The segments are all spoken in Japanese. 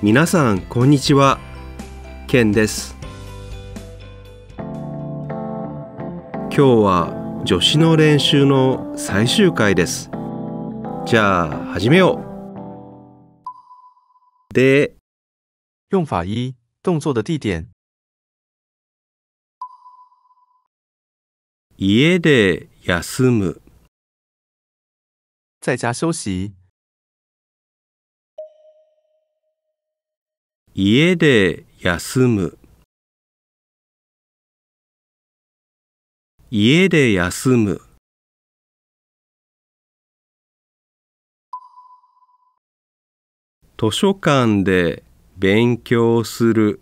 皆さんこんにちはケンです今日は女子の練習の最終回ですじゃあ始めようで用法一動作的地点家で休む在家休息家で休む家で休む図書館で勉強する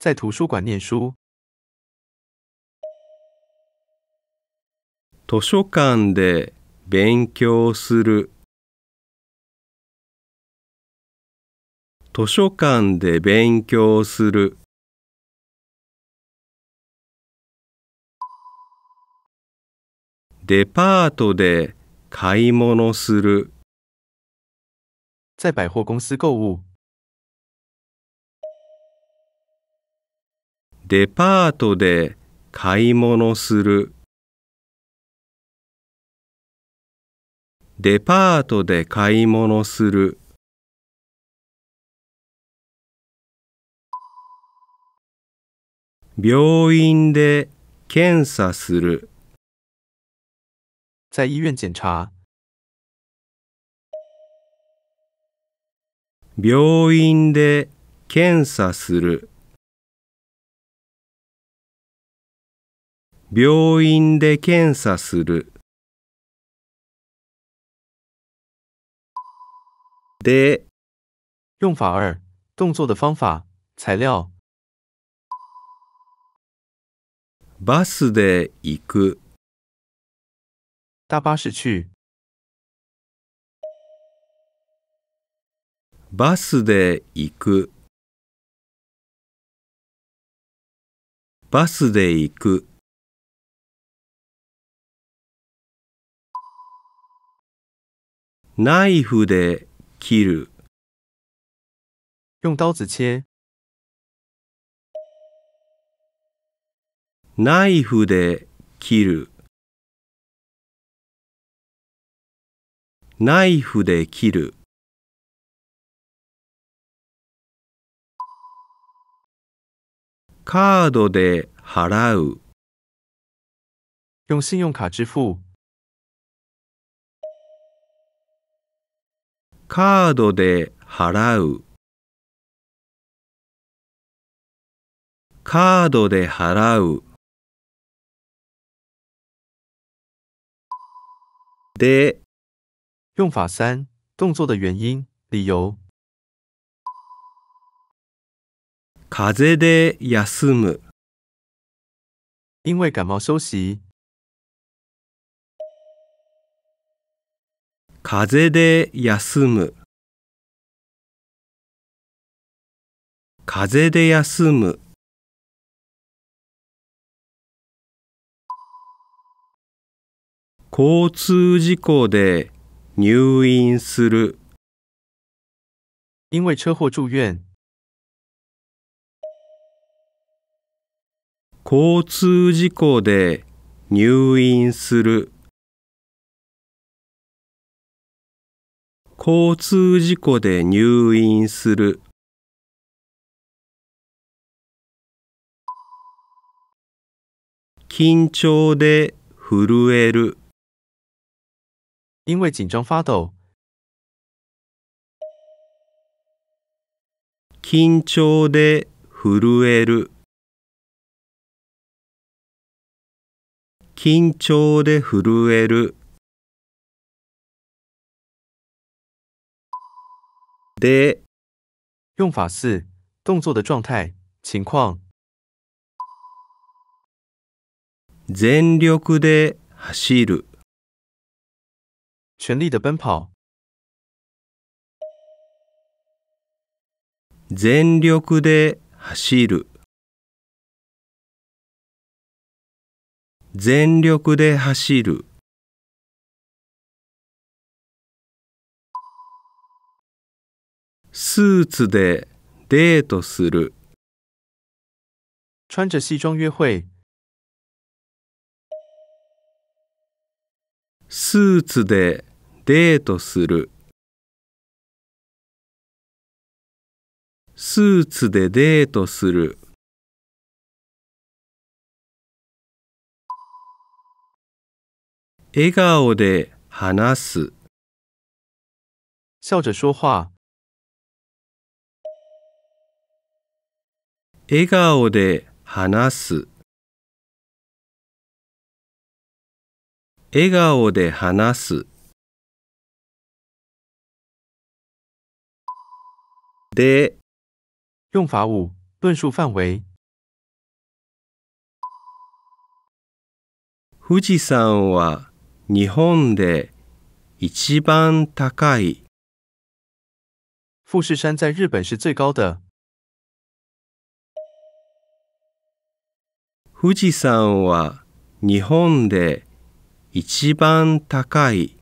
在図書館念書図書館で勉強する。図書館で勉強するデパートで買い物する在百貨公司購物デパートで買い物するデパートで買い物する。病院で検査する。在医院检查。病院で検査する。病院で検査する。で、用法二、動作的方法、材料。バスで行く。搭巴士去。バスで行く。バスで行く。ナイフで切る。用刀子切。ナイフで切るナイフで切るカードで払う用信用卡支付カードで払うカードで払うで用法3、動作的原因理由風で休む因为感冒休息風で休む風で休む交通事故で入院する。因为车祸住院。交通事故で入院する。交通事故で入院する。緊張で震える。因为紧张发抖。緊張で震える。緊張で震える。で、用法四、動作的状態、情况。全力で走る。全力奔跑。全力で走る全力で走るスーツでデートする穿着西装约会スーツでデートするスーツでデートする笑顔で話す笑着说话笑顔で話す笑顔で話すで用法五论述范围富士山は日本で一番高い富士山在日本是最高的富士山は日本で一番高い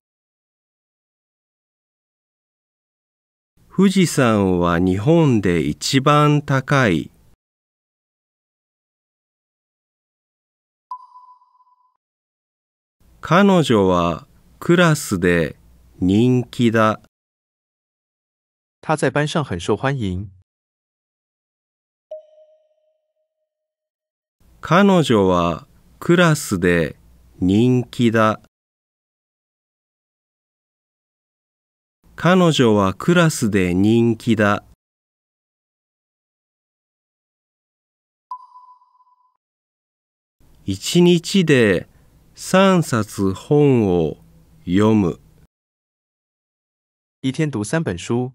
富士山は日本で一番高い。彼女はクラスで人気だ。在班上很受欢迎。彼女はクラスで人気だ。彼女はクラスで人気だ。一日で三冊本を読む。一天读三本书。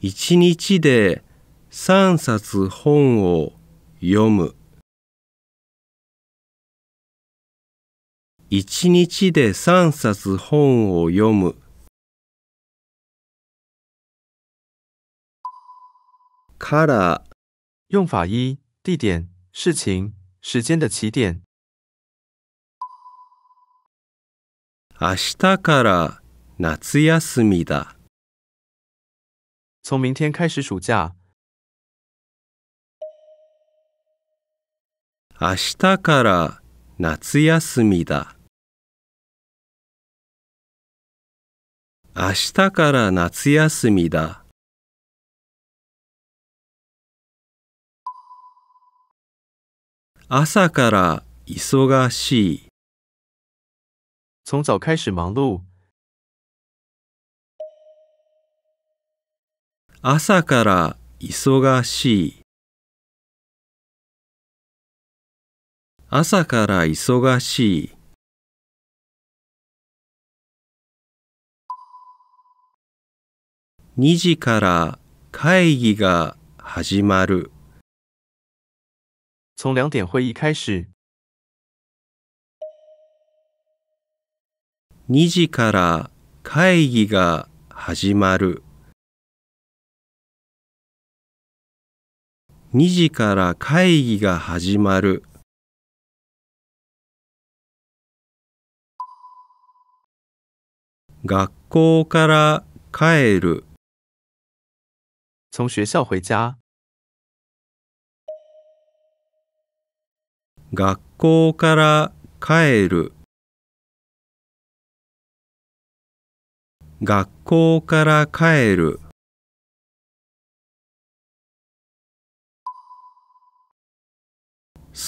一日で三冊本を読む。一日で三冊本を読むから。用法一地点、事情、時間的起点。明日から夏休みだ。从明天开始暑假。明日から夏休みだ。明日から夏休みだ。朝から忙しい。从早开始忙碌。朝から忙しい。朝から忙しい。2時から会議が始まる。从两点会议开始。2時から会議が始まる。2時から会議が始まる。学校から帰る。从学校回家。学校から帰る学校から帰る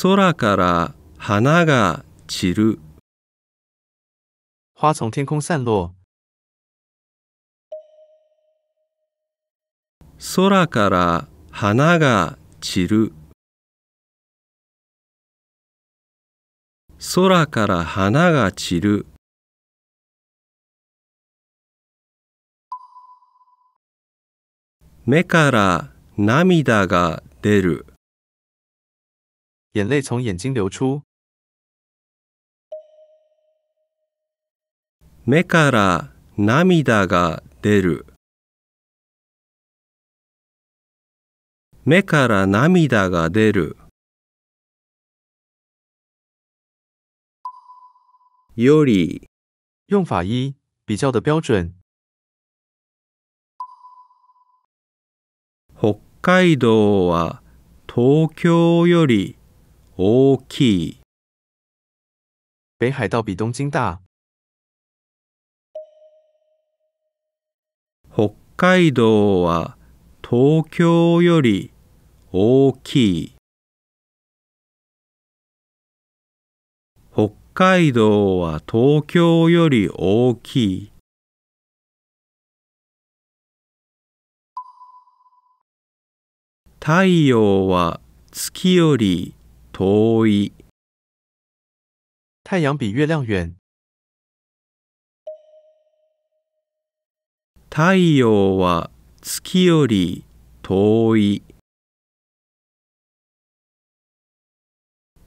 空から花が散る花从天空散落空から花が散る空から花が散る目から涙が出る眼泪从眼睛流出目から涙が出る目から涙が出るより用法一比较的标准北海道は東京より大きい北海道比東京大北海道は東京より大きい北海道は東京より大きい太陽は月より遠い太陽比月亮远太陽は月より遠い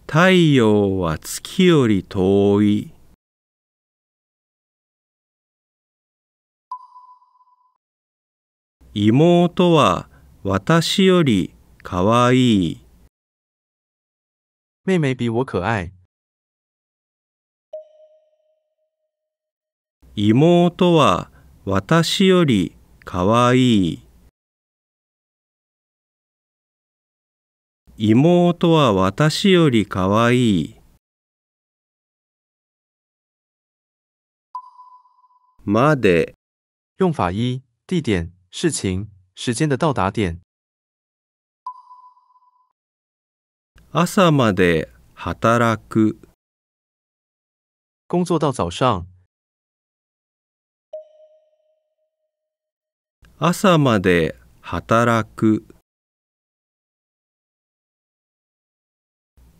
太陽は月より遠い妹は私よりかわいい妹妹比我可愛妹は私よりかわいい妹は私よりかわいいまで用法一地点事情时间的到达点朝まで働く工作到早上朝まで働く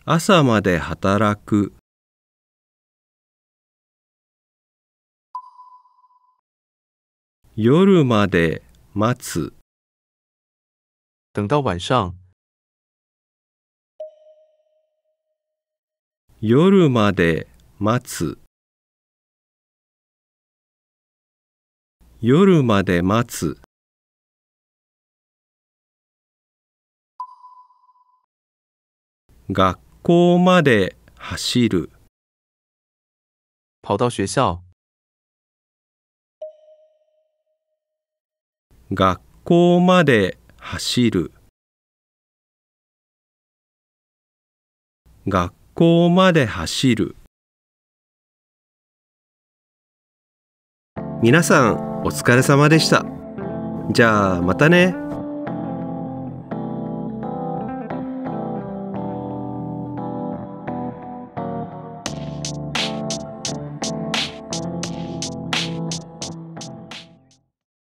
朝まで働く夜まで待つ等到晚上夜まで待つ夜まで待つ学校まで走る跑到学校学校まで走る学校まで走る皆さんお疲れ様でしたじゃあまたね